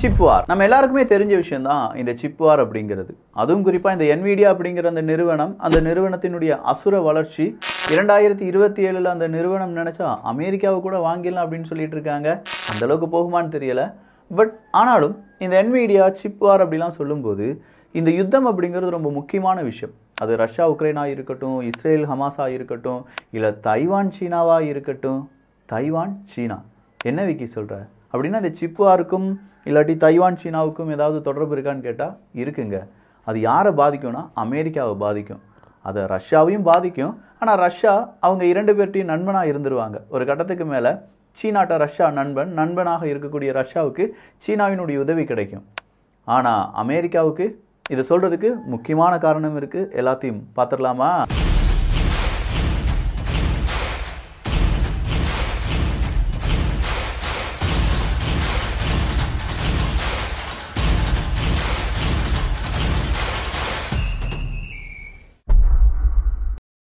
சிப்வார் நம்ம எல்லாருக்குமே தெரிஞ்ச விஷயம் தான் இந்த சிப்வார் அப்படிங்கிறது அதுவும் குறிப்பாக இந்த என்விடியா அப்படிங்கிற அந்த நிறுவனம் அந்த நிறுவனத்தினுடைய அசுர வளர்ச்சி இரண்டாயிரத்தி இருபத்தி ஏழில் அந்த நிறுவனம் நினச்சா அமெரிக்காவை கூட வாங்கிடலாம் அப்படின்னு சொல்லிட்டு இருக்காங்க அந்தளவுக்கு போகுமான்னு தெரியலை பட் ஆனாலும் இந்த என்விடியா சிப்வார் அப்படிலாம் சொல்லும்போது இந்த யுத்தம் அப்படிங்கிறது ரொம்ப முக்கியமான விஷயம் அது ரஷ்யா உக்ரைனாக இருக்கட்டும் இஸ்ரேல் ஹமாஸாக இருக்கட்டும் இல்லை தைவான் சீனாவாக இருக்கட்டும் தைவான் சீனா என்ன விக்கி சொல்கிற அப்படின்னா இந்த சிப்புவாருக்கும் இல்லாட்டி தைவான் சீனாவுக்கும் ஏதாவது தொடர்பு இருக்கான்னு கேட்டால் இருக்குங்க அது யாரை பாதிக்கும்னா அமெரிக்காவை பாதிக்கும் அதை ரஷ்யாவையும் பாதிக்கும் ஆனால் ரஷ்யா அவங்க இரண்டு பேர்ட்டையும் நண்பனாக இருந்துருவாங்க ஒரு கட்டத்துக்கு மேலே சீனாட்ட ரஷ்யா நண்பன் நண்பனாக இருக்கக்கூடிய ரஷ்யாவுக்கு சீனாவினுடைய உதவி கிடைக்கும் ஆனால் அமெரிக்காவுக்கு இதை சொல்கிறதுக்கு முக்கியமான காரணம் இருக்குது எல்லாத்தையும் பார்த்துடலாமா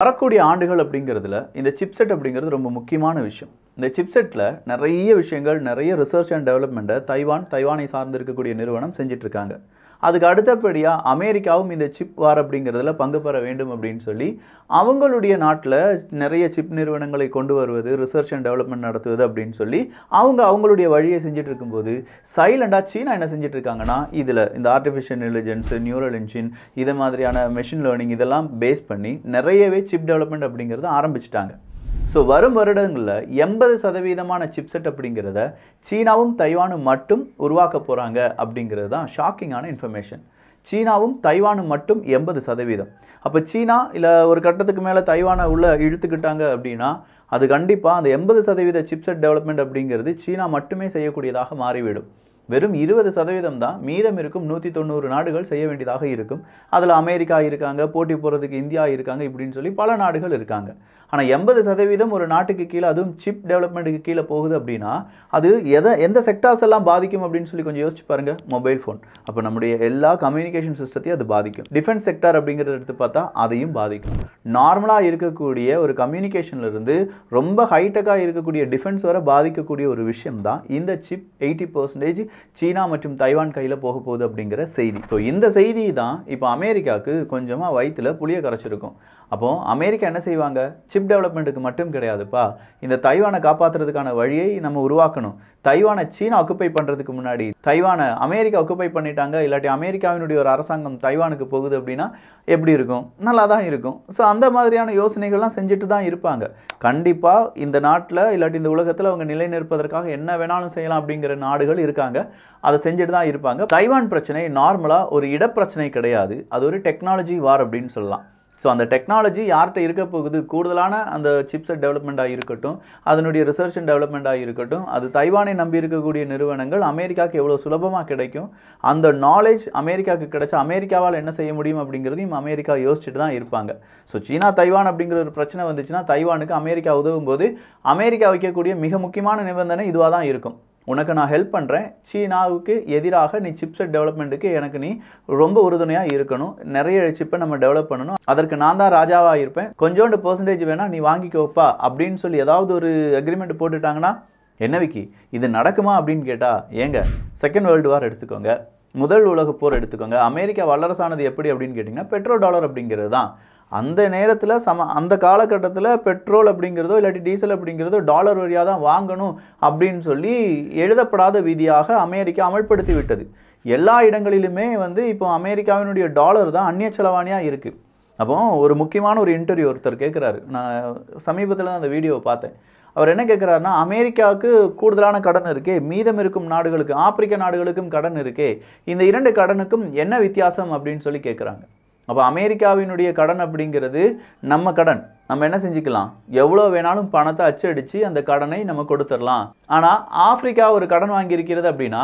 வரக்கூடிய ஆண்டுகள் அப்படிங்கிறதுல இந்த சிப்செட் அப்படிங்கிறது ரொம்ப முக்கியமான விஷயம் இந்த சிப்செட்டில் நிறைய விஷயங்கள் நிறைய ரிசர்ச் அண்ட் டெவலப்மெண்ட்டை தைவான் தைவானை சார்ந்து இருக்கக்கூடிய நிறுவனம் செஞ்சிட்ருக்காங்க அதுக்கு அடுத்தபடியாக அமெரிக்காவும் இந்த சிப் வார் அப்படிங்கிறதுல பங்கு பெற வேண்டும் அப்படின்னு சொல்லி அவங்களுடைய நாட்டில் நிறைய சிப் நிறுவனங்களை கொண்டு வருவது ரிசர்ச் அண்ட் டெவலப்மெண்ட் நடத்துவது அப்படின்னு சொல்லி அவங்க அவங்களுடைய வழியை செஞ்சுட்டு இருக்கும்போது சைலண்டாக சீனா என்ன செஞ்சுட்டு இருக்காங்கன்னா இதில் இந்த ஆர்டிஃபிஷியல் இன்டெலிஜென்ஸ் நியூரல் இன்ஜின் இதை மாதிரியான மெஷின் லேர்னிங் இதெல்லாம் பேஸ் பண்ணி நிறையவே சிப் டெவலப்மெண்ட் அப்படிங்கிறத ஆரம்பிச்சிட்டாங்க ஸோ வரும் வருடங்களில் எண்பது சதவீதமான சிப்செட் அப்படிங்கிறத சீனாவும் தைவானும் மட்டும் உருவாக்க போகிறாங்க அப்படிங்கிறது தான் ஷாக்கிங்கான இன்ஃபர்மேஷன் சீனாவும் தைவானும் மட்டும் எண்பது சதவீதம் அப்போ சீனா இல்லை ஒரு கட்டத்துக்கு மேலே தைவானை உள்ளே இழுத்துக்கிட்டாங்க அப்படின்னா அது கண்டிப்பாக அந்த எண்பது சதவீத சிப்செட் டெவலப்மெண்ட் அப்படிங்கிறது சீனா மட்டுமே செய்யக்கூடியதாக மாறிவிடும் வெறும் இருபது சதவீதம் தான் மீதம் இருக்கும் நூற்றி தொண்ணூறு நாடுகள் செய்ய வேண்டியதாக இருக்கும் அதில் அமெரிக்கா இருக்காங்க போட்டி போகிறதுக்கு இந்தியா இருக்காங்க இப்படின்னு சொல்லி பல நாடுகள் இருக்காங்க ஆனால் எண்பது சதவீதம் ஒரு நாட்டுக்கு கீழே அதுவும் சிப் டெவலப்மெண்ட்டுக்கு கீழே போகுது அப்படின்னா அது எதை எந்த செக்டார்ஸ் எல்லாம் பாதிக்கும் அப்படின்னு சொல்லி கொஞ்சம் யோசிச்சு பாருங்கள் மொபைல் ஃபோன் அப்போ நம்முடைய எல்லா கம்யூனிகேஷன் சிஸ்டத்தையும் அது பாதிக்கும் டிஃபென்ஸ் செக்டார் அப்படிங்கிறத எடுத்து பார்த்தா அதையும் பாதிக்கும் நார்மலாக இருக்கக்கூடிய ஒரு கம்யூனிகேஷன்லேருந்து ரொம்ப ஹைடெக்காக இருக்கக்கூடிய டிஃபென்ஸ் வரை பாதிக்கக்கூடிய ஒரு விஷயம் தான் இந்த சிப் எயிட்டி பர்சன்டேஜ் சீனா மற்றும் தைவான் கையில் போக போகுது அப்படிங்கிற செய்தி ஸோ இந்த செய்தி தான் இப்போ அமெரிக்காவுக்கு கொஞ்சமாக வயிற்றில் புளிய கரைச்சிருக்கும் அப்போது அமெரிக்கா என்ன செய்வாங்க சிப் டெவலப்மெண்ட்டுக்கு மட்டும் கிடையாதுப்பா இந்த தைவானை காப்பாற்றுறதுக்கான வழியை நம்ம உருவாக்கணும் தைவானை சீனா அக்குப்பை பண்ணுறதுக்கு முன்னாடி தைவானை அமெரிக்கா அக்குப்பை பண்ணிட்டாங்க இல்லாட்டி அமெரிக்காவினுடைய ஒரு அரசாங்கம் தைவானுக்கு போகுது அப்படின்னா எப்படி இருக்கும் நல்லா தான் இருக்கும் ஸோ அந்த மாதிரியான யோசனைகள்லாம் செஞ்சுட்டு தான் இருப்பாங்க கண்டிப்பாக இந்த நாட்டில் இல்லாட்டி இந்த உலகத்தில் அவங்க நிலை நிற்பதற்காக என்ன வேணாலும் செய்யலாம் அப்படிங்கிற நாடுகள் இருக்காங்க அதை செஞ்சுட்டு தான் இருப்பாங்க தைவான் பிரச்சனை நார்மலாக ஒரு இடப்பிரச்சனை கிடையாது அது ஒரு டெக்னாலஜி வார் அப்படின்னு சொல்லலாம் ஸோ அந்த டெக்னாலஜி யார்கிட்ட இருக்க போகுது கூடுதலான அந்த சிப்செட் டெவலப்மெண்ட்டாக இருக்கட்டும் அதனுடைய ரிசர்ச் அண்ட் டெவலப்மெண்ட்டாக இருக்கட்டும் அது தைவானை நம்பி இருக்கக்கூடிய நிறுவனங்கள் அமெரிக்காவுக்கு எவ்வளோ சுலபமாக கிடைக்கும் அந்த நாலேஜ் அமெரிக்காவுக்கு கிடைச்சா அமெரிக்காவால் என்ன செய்ய முடியும் அப்படிங்கிறதையும் அமெரிக்கா யோசிச்சுட்டு தான் இருப்பாங்க ஸோ சீனா தைவான் அப்படிங்கிற ஒரு பிரச்சனை வந்துச்சுன்னா தைவானுக்கு அமெரிக்கா உதவும் போது அமெரிக்கா வைக்கக்கூடிய மிக முக்கியமான நிபந்தனை இதுவாக தான் இருக்கும் உனக்கு நான் ஹெல்ப் பண்ணுறேன் சீனாவுக்கு எதிராக நீ சிப்செட் டெவலப்மெண்ட்டுக்கு எனக்கு நீ ரொம்ப உறுதுணையாக இருக்கணும் நிறைய சிப்பை நம்ம டெவலப் பண்ணணும் அதற்கு நான் தான் ராஜாவாக இருப்பேன் கொஞ்சோண்டு பர்சன்டேஜ் வேணால் நீ வாங்கிக்கோப்பா அப்படின்னு சொல்லி ஏதாவது ஒரு அக்ரிமெண்ட் போட்டுட்டாங்கன்னா என்ன விக்கி இது நடக்குமா அப்படின்னு கேட்டால் ஏங்க செகண்ட் வேர்ல்டு வார் எடுத்துக்கோங்க முதல் உலக போர் எடுத்துக்கோங்க அமெரிக்கா வல்லரசானது எப்படி அப்படின்னு கேட்டிங்கன்னா பெட்ரோ டாலர் அப்படிங்கிறது தான் அந்த நேரத்தில் சம அந்த காலகட்டத்தில் பெட்ரோல் அப்படிங்கிறதோ இல்லாட்டி டீசல் அப்படிங்கிறதோ டாலர் வழியாக தான் வாங்கணும் அப்படின்னு சொல்லி எழுதப்படாத விதியாக அமெரிக்கா அமல்படுத்தி விட்டது எல்லா இடங்களிலுமே வந்து இப்போ அமெரிக்காவினுடைய டாலர் தான் அந்நிய செலவாணியாக இருக்குது அப்போ ஒரு முக்கியமான ஒரு இன்டர்வியூ ஒருத்தர் கேட்குறாரு நான் சமீபத்தில் தான் அந்த வீடியோவை பார்த்தேன் அவர் என்ன கேட்குறாருனா அமெரிக்காவுக்கு கூடுதலான கடன் இருக்கே மீதம் இருக்கும் நாடுகளுக்கு ஆப்பிரிக்க நாடுகளுக்கும் கடன் இருக்கே இந்த இரண்டு கடனுக்கும் என்ன வித்தியாசம் அப்படின்னு சொல்லி கேட்குறாங்க அப்போ அமெரிக்காவினுடைய கடன் அப்படிங்கிறது நம்ம கடன் நம்ம என்ன செஞ்சுக்கலாம் எவ்வளோ வேணாலும் பணத்தை அச்சடித்து அந்த கடனை நம்ம கொடுத்துடலாம் ஆனால் ஆப்பிரிக்கா ஒரு கடன் வாங்கியிருக்கிறது அப்படின்னா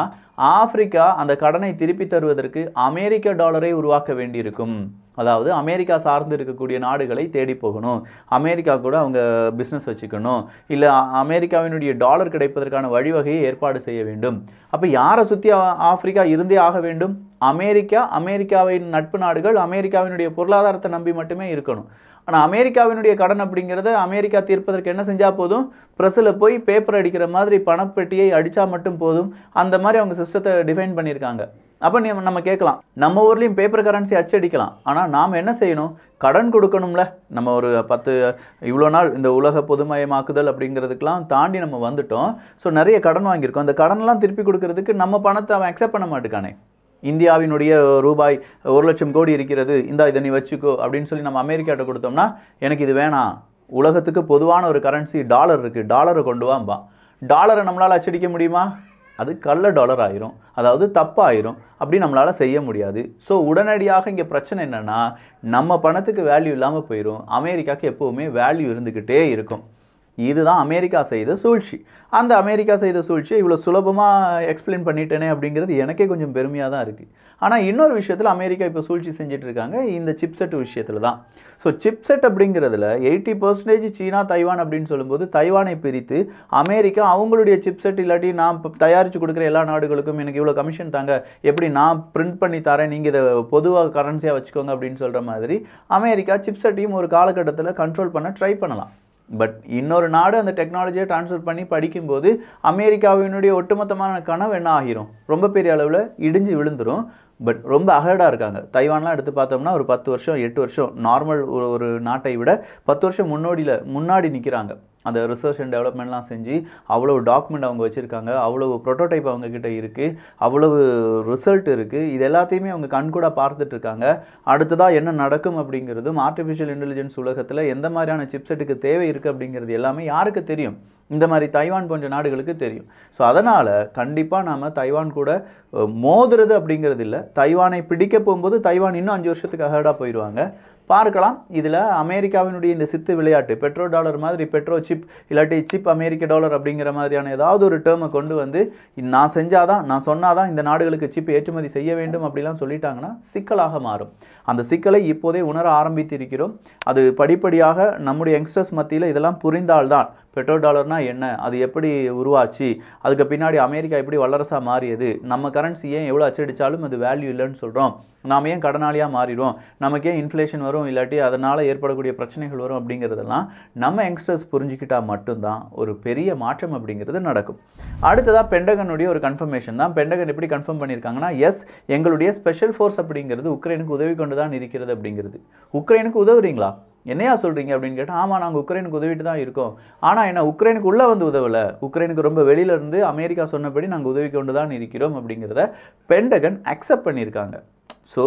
ஆப்பிரிக்கா அந்த கடனை திருப்பி தருவதற்கு அமெரிக்க டாலரை உருவாக்க வேண்டியிருக்கும் அதாவது அமெரிக்கா சார்ந்து இருக்கக்கூடிய நாடுகளை தேடி போகணும் அமெரிக்கா கூட அவங்க பிஸ்னஸ் வச்சுக்கணும் இல்லை அமெரிக்காவினுடைய டாலர் கிடைப்பதற்கான வழிவகையை ஏற்பாடு செய்ய வேண்டும் அப்போ யாரை சுற்றி ஆப்பிரிக்கா இருந்தே ஆக வேண்டும் அமெரிக்கா அமெரிக்காவின் நட்பு நாடுகள் அமெரிக்காவினுடைய பொருளாதாரத்தை நம்பி மட்டுமே இருக்கணும் ஆனால் அமெரிக்காவினுடைய கடன் அப்படிங்கிறத அமெரிக்கா தீர்ப்பதற்கு என்ன செஞ்சால் போதும் ப்ரெஸ்ஸில் போய் பேப்பர் அடிக்கிற மாதிரி பணப்பெட்டியை அடித்தா மட்டும் போதும் அந்த மாதிரி அவங்க சிஸ்டத்தை டிஃபைன் பண்ணியிருக்காங்க அப்போ நீ நம்ம கேட்கலாம் நம்ம ஊர்லேயும் பேப்பர் கரன்சி அச்சடிக்கலாம் ஆனால் நாம் என்ன செய்யணும் கடன் கொடுக்கணும்ல நம்ம ஒரு பத்து இவ்வளோ நாள் இந்த உலக பொதுமயமாக்குதல் அப்படிங்கிறதுக்கெலாம் தாண்டி நம்ம வந்துட்டோம் ஸோ நிறைய கடன் வாங்கியிருக்கோம் அந்த கடன்லாம் திருப்பி கொடுக்கறதுக்கு நம்ம பணத்தை அவன் அக்செப்ட் பண்ண மாட்டேக்கானே இந்தியாவினுடைய ரூபாய் ஒரு லட்சம் கோடி இருக்கிறது இந்தா இதை நீ வச்சுக்கோ அப்படின்னு சொல்லி நம்ம அமெரிக்காட்ட கொடுத்தோம்னா எனக்கு இது வேணாம் உலகத்துக்கு பொதுவான ஒரு கரன்சி டாலர் இருக்குது டாலரை கொண்டு வாம்பா டாலரை நம்மளால் அச்சடிக்க முடியுமா அது கள்ள டாலர் ஆயிரும் அதாவது தப்பாயிரும் அப்படி நம்மளால் செய்ய முடியாது ஸோ உடனடியாக இங்கே பிரச்சனை என்னென்னா நம்ம பணத்துக்கு வேல்யூ இல்லாமல் போயிடும் அமெரிக்காவுக்கு எப்போவுமே வேல்யூ இருந்துக்கிட்டே இருக்கும் இதுதான் அமெரிக்கா செய்த சூழ்ச்சி அந்த அமெரிக்கா செய்த சூழ்ச்சியை இவ்வளோ சுலபமாக எக்ஸ்பிளைன் பண்ணிட்டேனே அப்படிங்கிறது எனக்கே கொஞ்சம் பெருமையாக தான் இருக்குது ஆனால் இன்னொரு விஷயத்தில் அமெரிக்கா இப்போ சூழ்ச்சி இருக்காங்க இந்த சிப்செட் விஷயத்தில் தான் ஸோ சிப்செட் அப்படிங்கிறதுல எயிட்டி பர்சன்டேஜ் சீனா தைவான் அப்படின்னு சொல்லும்போது தைவானை பிரித்து அமெரிக்கா அவங்களுடைய சிப்செட் இல்லாட்டி நான் தயாரித்து கொடுக்குற எல்லா நாடுகளுக்கும் எனக்கு இவ்வளோ கமிஷன் தாங்க எப்படி நான் பிரிண்ட் பண்ணி தரேன் நீங்கள் இதை பொதுவாக கரன்சியாக வச்சுக்கோங்க அப்படின்னு சொல்கிற மாதிரி அமெரிக்கா சிப்செட்டையும் ஒரு காலகட்டத்தில் கண்ட்ரோல் பண்ண ட்ரை பண்ணலாம் பட் இன்னொரு நாடு அந்த டெக்னாலஜியை டிரான்ஸ்ஃபர் பண்ணி படிக்கும்போது அமெரிக்காவினுடைய ஒட்டுமொத்தமான கனவு என்ன ஆகிரும் ரொம்ப பெரிய அளவில் இடிஞ்சு விழுந்துடும் பட் ரொம்ப அகர்டாக இருக்காங்க தைவான்லாம் எடுத்து பார்த்தோம்னா ஒரு பத்து வருஷம் எட்டு வருஷம் நார்மல் ஒரு நாட்டை விட பத்து வருஷம் முன்னோடியில் முன்னாடி நிற்கிறாங்க அந்த ரிசர்ச் அண்ட் டெவலப்மெண்ட்லாம் செஞ்சு அவ்வளோ டாக்குமெண்ட் அவங்க வச்சுருக்காங்க அவ்வளவு ப்ரோட்டோடைப் அவங்கக்கிட்ட இருக்குது அவ்வளவு ரிசல்ட் இருக்குது இது எல்லாத்தையுமே அவங்க கண்கூட பார்த்துட்ருக்காங்க அடுத்ததாக என்ன நடக்கும் அப்படிங்கிறதும் ஆர்டிஃபிஷியல் இன்டெலிஜென்ஸ் உலகத்தில் எந்த மாதிரியான சிப்செட்டுக்கு தேவை இருக்குது அப்படிங்கிறது எல்லாமே யாருக்கு தெரியும் இந்த மாதிரி தைவான் போன்ற நாடுகளுக்கு தெரியும் ஸோ அதனால் கண்டிப்பாக நாம் தைவான் கூட மோதுறது அப்படிங்கிறது இல்லை தைவானை பிடிக்க போகும்போது தைவான் இன்னும் அஞ்சு வருஷத்துக்கு அகடாக போயிடுவாங்க பார்க்கலாம் இதில் அமெரிக்காவினுடைய இந்த சித்து விளையாட்டு பெட்ரோ டாலர் மாதிரி பெட்ரோ சிப் இல்லாட்டி சிப் அமெரிக்க டாலர் அப்படிங்கிற மாதிரியான ஏதாவது ஒரு டேர்மை கொண்டு வந்து நான் செஞ்சாதான் நான் சொன்னாதான் இந்த நாடுகளுக்கு சிப் ஏற்றுமதி செய்ய வேண்டும் அப்படிலாம் சொல்லிட்டாங்கன்னா சிக்கலாக மாறும் அந்த சிக்கலை இப்போதே உணர ஆரம்பித்து இருக்கிறோம் அது படிப்படியாக நம்முடைய யங்ஸ்டர்ஸ் மத்தியில் இதெல்லாம் புரிந்தால்தான் பெட்ரோ டாலர்னால் என்ன அது எப்படி உருவாச்சு அதுக்கு பின்னாடி அமெரிக்கா எப்படி வல்லரசாக மாறியது நம்ம கரன்சி ஏன் எவ்வளோ அச்சடித்தாலும் அது வேல்யூ இல்லைன்னு சொல்கிறோம் நாம் ஏன் கடனாளியாக மாறிடுவோம் நமக்கு ஏன் இன்ஃப்ளேஷன் வரும் இல்லாட்டி அதனால் ஏற்படக்கூடிய பிரச்சனைகள் வரும் அப்படிங்கிறதெல்லாம் நம்ம யங்ஸ்டர்ஸ் புரிஞ்சுக்கிட்டால் மட்டும்தான் ஒரு பெரிய மாற்றம் அப்படிங்கிறது நடக்கும் அடுத்ததாக பெண்டகனுடைய ஒரு கன்ஃபர்மேஷன் தான் பெண்டகன் எப்படி கன்ஃபார்ம் பண்ணியிருக்காங்கன்னா எஸ் எங்களுடைய ஸ்பெஷல் ஃபோர்ஸ் அப்படிங்கிறது உக்ரைனுக்கு உதவி கொண்டு தான் இருக்கிறது அப்படிங்கிறது உக்ரைனுக்கு உதவுறீங்களா என்னையா சொல்கிறீங்க அப்படின்னு கேட்டால் ஆமாம் நாங்கள் உக்ரைனுக்கு உதவிட்டு தான் இருக்கோம் ஆனால் என்ன உக்ரைனுக்கு உள்ளே வந்து உதவலை உக்ரைனுக்கு ரொம்ப வெளியிலேருந்து அமெரிக்கா சொன்னபடி நாங்கள் உதவி கொண்டு தான் இருக்கிறோம் அப்படிங்கிறத பெண்டகன் அக்செப்ட் பண்ணியிருக்காங்க ஸோ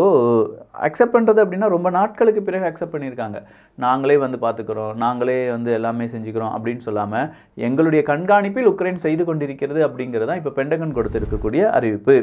அக்செப்ட் பண்ணுறது அப்படின்னா ரொம்ப நாட்களுக்கு பிறகு அக்செப்ட் பண்ணியிருக்காங்க நாங்களே வந்து பார்த்துக்கிறோம் நாங்களே வந்து எல்லாமே செஞ்சுக்கிறோம் அப்படின்னு சொல்லாமல் எங்களுடைய கண்காணிப்பில் உக்ரைன் செய்து கொண்டிருக்கிறது அப்படிங்கிறதான் இப்போ பெண்டகன் கொடுத்துருக்கக்கூடிய அறிவிப்பு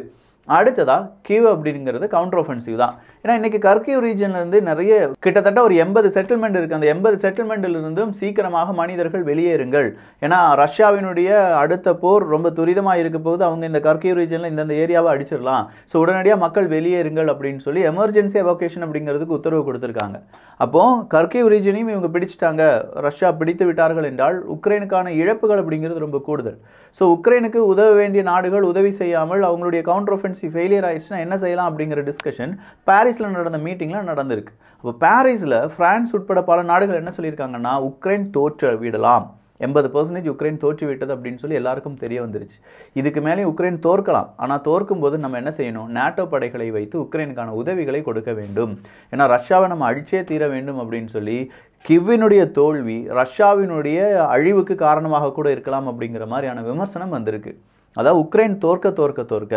அடுத்ததாக கியூ அப்படிங்கிறது கவுண்டர் ஒஃபென்சிவ் தான் ஏன்னா இன்றைக்கி கர்கியூ ரீஜன்லேருந்து நிறைய கிட்டத்தட்ட ஒரு எண்பது செட்டில்மெண்ட் இருக்குது அந்த எண்பது செட்டில்மெண்ட்டிலிருந்தும் சீக்கிரமாக மனிதர்கள் வெளியேறுங்கள் ஏன்னா ரஷ்யாவினுடைய அடுத்த போர் ரொம்ப துரிதமாக இருக்க போது அவங்க இந்த கர்கியூ ரீஜனில் இந்தந்த ஏரியாவை அடிச்சிடலாம் ஸோ உடனடியாக மக்கள் வெளியேறுங்கள் அப்படின்னு சொல்லி எமர்ஜென்சி எவாக்குவேஷன் அப்படிங்கிறதுக்கு உத்தரவு கொடுத்துருக்காங்க அப்போது கர்கியூ ரீஜனையும் இவங்க பிடிச்சிட்டாங்க ரஷ்யா பிடித்து விட்டார்கள் என்றால் உக்ரைனுக்கான இழப்புகள் அப்படிங்கிறது ரொம்ப கூடுதல் ஸோ உக்ரைனுக்கு உதவ வேண்டிய நாடுகள் உதவி செய்யாமல் அவங்களுடைய கவுண்டர் ஒஃபென்ஸ் டிப்ளமசி ஃபெயிலியர் ஆயிடுச்சுன்னா என்ன செய்யலாம் அப்படிங்கிற டிஸ்கஷன் பாரிஸில் நடந்த மீட்டிங்கில் நடந்திருக்கு அப்போ பாரிஸில் ஃப்ரான்ஸ் உட்பட பல நாடுகள் என்ன சொல்லியிருக்காங்கன்னா உக்ரைன் தோற்ற விடலாம் எண்பது பர்சன்டேஜ் உக்ரைன் தோற்று விட்டது அப்படின்னு சொல்லி எல்லாருக்கும் தெரிய வந்துருச்சு இதுக்கு மேலே உக்ரைன் தோற்கலாம் ஆனால் தோற்கும் போது நம்ம என்ன செய்யணும் நேட்டோ படைகளை வைத்து உக்ரைனுக்கான உதவிகளை கொடுக்க வேண்டும் ஏன்னா ரஷ்யாவை நம்ம அழிச்சே தீர வேண்டும் அப்படின்னு சொல்லி கிவ்வினுடைய தோல்வி ரஷ்யாவினுடைய அழிவுக்கு காரணமாக கூட இருக்கலாம் அப்படிங்கிற மாதிரியான விமர்சனம் வந்திருக்கு அதாவது உக்ரைன் தோற்க தோற்க தோற்க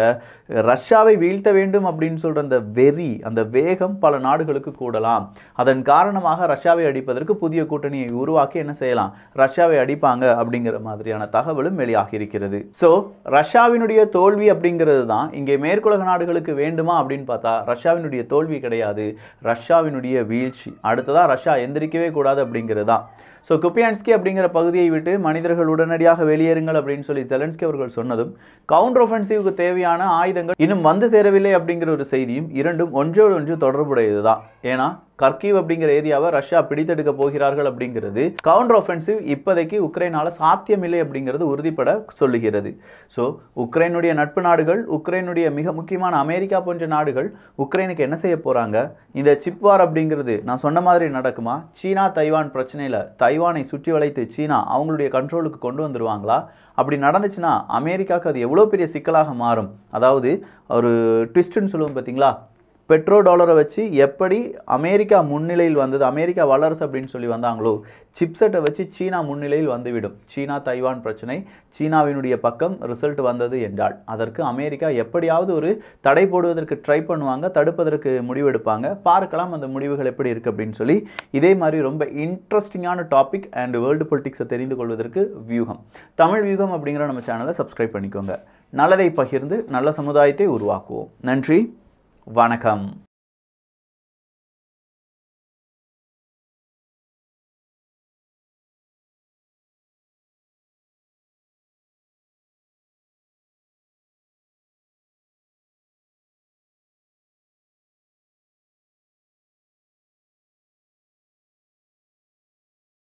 ரஷ்யாவை வீழ்த்த வேண்டும் அப்படின்னு சொல்கிற அந்த வெறி அந்த வேகம் பல நாடுகளுக்கு கூடலாம் அதன் காரணமாக ரஷ்யாவை அடிப்பதற்கு புதிய கூட்டணியை உருவாக்கி என்ன செய்யலாம் ரஷ்யாவை அடிப்பாங்க அப்படிங்கிற மாதிரியான தகவலும் வெளியாகி இருக்கிறது ஸோ ரஷ்யாவினுடைய தோல்வி அப்படிங்கிறது தான் இங்கே மேற்குலக நாடுகளுக்கு வேண்டுமா அப்படின்னு பார்த்தா ரஷ்யாவினுடைய தோல்வி கிடையாது ரஷ்யாவினுடைய வீழ்ச்சி அடுத்ததாக ரஷ்யா எந்திரிக்கவே கூடாது அப்படிங்கிறது தான் ஸோ குப்பியான்ஸ்கி அப்படிங்கிற பகுதியை விட்டு மனிதர்கள் உடனடியாக வெளியேறுங்கள் அப்படின்னு சொல்லி ஜெலன்ஸ்கி அவர்கள் சொன்னதும் கவுண்டர் ஒஃபென்சிவ்க்கு தேவையான ஆயுதங்கள் இன்னும் வந்து சேரவில்லை அப்படிங்கிற ஒரு செய்தியும் இரண்டும் ஒன்றோடு ஒன்று தொடர்புடையது தான் ஏன்னா கர்கீவ் அப்படிங்கிற ஏரியாவை ரஷ்யா பிடித்தெடுக்க போகிறார்கள் அப்படிங்கிறது கவுண்டர் ஒஃபென்சிவ் இப்போதைக்கு உக்ரைனால் சாத்தியமில்லை அப்படிங்கிறது உறுதிப்பட சொல்லுகிறது ஸோ உக்ரைனுடைய நட்பு நாடுகள் உக்ரைனுடைய மிக முக்கியமான அமெரிக்கா போன்ற நாடுகள் உக்ரைனுக்கு என்ன செய்ய போகிறாங்க இந்த சிப் வார் அப்படிங்கிறது நான் சொன்ன மாதிரி நடக்குமா சீனா தைவான் பிரச்சனையில் தைவானை சுற்றி வளைத்து சீனா அவங்களுடைய கண்ட்ரோலுக்கு கொண்டு வந்துடுவாங்களா அப்படி நடந்துச்சுன்னா அமெரிக்காவுக்கு அது எவ்வளோ பெரிய சிக்கலாக மாறும் அதாவது ஒரு ட்விஸ்ட்டுன்னு சொல்லுவோம் பார்த்தீங்களா பெட்ரோ டாலரை வச்சு எப்படி அமெரிக்கா முன்னிலையில் வந்தது அமெரிக்கா வல்லரசு அப்படின்னு சொல்லி வந்தாங்களோ சிப்செட்டை வச்சு சீனா முன்னிலையில் வந்துவிடும் சீனா தைவான் பிரச்சனை சீனாவினுடைய பக்கம் ரிசல்ட் வந்தது என்றால் அதற்கு அமெரிக்கா எப்படியாவது ஒரு தடை போடுவதற்கு ட்ரை பண்ணுவாங்க தடுப்பதற்கு முடிவெடுப்பாங்க பார்க்கலாம் அந்த முடிவுகள் எப்படி இருக்குது அப்படின்னு சொல்லி இதே மாதிரி ரொம்ப இன்ட்ரெஸ்டிங்கான டாபிக் அண்ட் வேர்ல்டு பொலிட்டிக்ஸை தெரிந்து கொள்வதற்கு வியூகம் தமிழ் வியூகம் அப்படிங்கிற நம்ம சேனலை சப்ஸ்கிரைப் பண்ணிக்கோங்க நல்லதை பகிர்ந்து நல்ல சமுதாயத்தை உருவாக்குவோம் நன்றி வணக்கம்